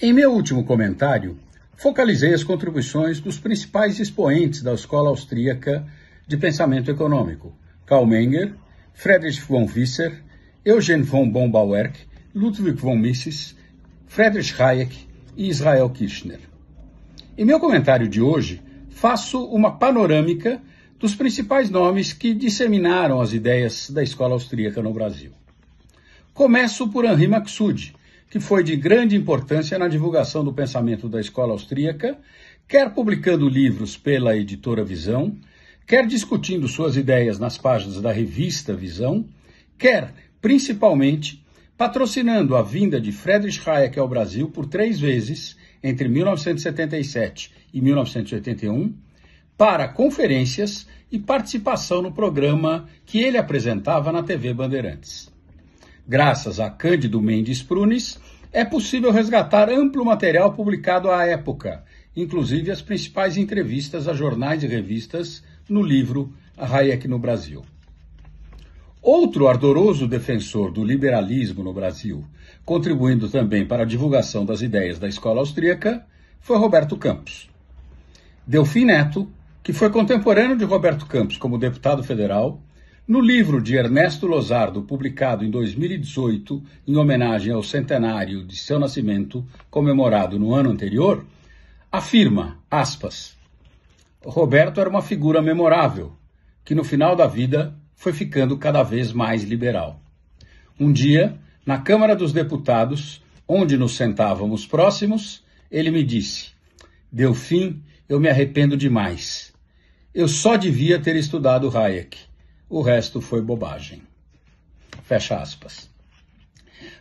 Em meu último comentário, focalizei as contribuições dos principais expoentes da escola austríaca de pensamento econômico, Karl Menger, Friedrich von Visser, Eugen von Bombauerk, Ludwig von Mises, Friedrich Hayek e Israel Kirchner. Em meu comentário de hoje, faço uma panorâmica dos principais nomes que disseminaram as ideias da escola austríaca no Brasil. Começo por Henri Maxud, que foi de grande importância na divulgação do pensamento da escola austríaca, quer publicando livros pela editora Visão, quer discutindo suas ideias nas páginas da revista Visão, quer, principalmente, patrocinando a vinda de Friedrich Hayek ao Brasil por três vezes entre 1977 e 1981 para conferências e participação no programa que ele apresentava na TV Bandeirantes. Graças a Cândido Mendes Prunes, é possível resgatar amplo material publicado à época, inclusive as principais entrevistas a jornais e revistas no livro Hayek no Brasil. Outro ardoroso defensor do liberalismo no Brasil, contribuindo também para a divulgação das ideias da escola austríaca, foi Roberto Campos. Delfim Neto, que foi contemporâneo de Roberto Campos como deputado federal, no livro de Ernesto Lozardo, publicado em 2018, em homenagem ao centenário de seu nascimento, comemorado no ano anterior, afirma, aspas, Roberto era uma figura memorável, que no final da vida foi ficando cada vez mais liberal. Um dia, na Câmara dos Deputados, onde nos sentávamos próximos, ele me disse: Deu fim, eu me arrependo demais. Eu só devia ter estudado Hayek o resto foi bobagem. Fecha aspas.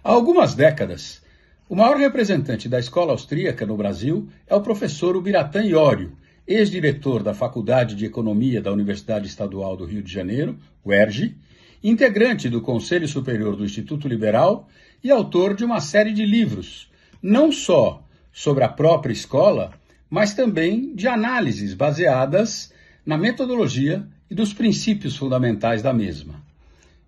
Há algumas décadas, o maior representante da escola austríaca no Brasil é o professor Ubiratan Iório, ex-diretor da Faculdade de Economia da Universidade Estadual do Rio de Janeiro, UERJ, integrante do Conselho Superior do Instituto Liberal e autor de uma série de livros, não só sobre a própria escola, mas também de análises baseadas na metodologia e dos princípios fundamentais da mesma.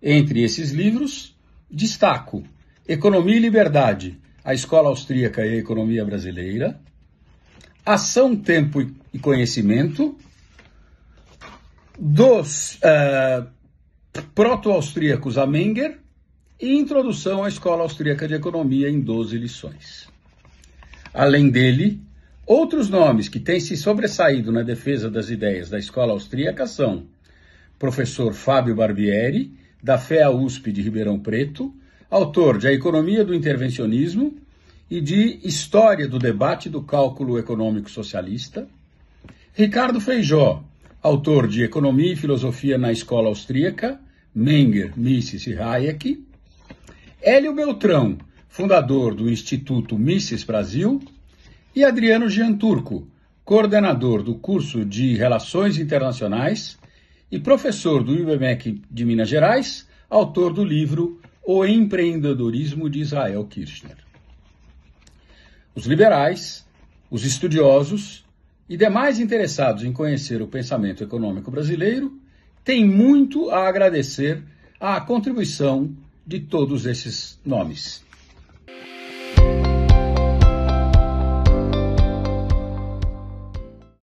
Entre esses livros, destaco Economia e Liberdade, a Escola Austríaca e a Economia Brasileira, Ação, Tempo e Conhecimento, dos uh, proto-austríacos a Menger e Introdução à Escola Austríaca de Economia em 12 lições. Além dele, Outros nomes que têm se sobressaído na defesa das ideias da escola austríaca são professor Fábio Barbieri, da FEA USP de Ribeirão Preto, autor de A Economia do Intervencionismo e de História do Debate do Cálculo Econômico Socialista, Ricardo Feijó, autor de Economia e Filosofia na Escola Austríaca, Menger, Mises e Hayek, Hélio Beltrão, fundador do Instituto Mises Brasil e Adriano Gianturco, coordenador do curso de Relações Internacionais e professor do IBMEC de Minas Gerais, autor do livro O Empreendedorismo de Israel Kirchner. Os liberais, os estudiosos e demais interessados em conhecer o pensamento econômico brasileiro têm muito a agradecer à contribuição de todos esses nomes.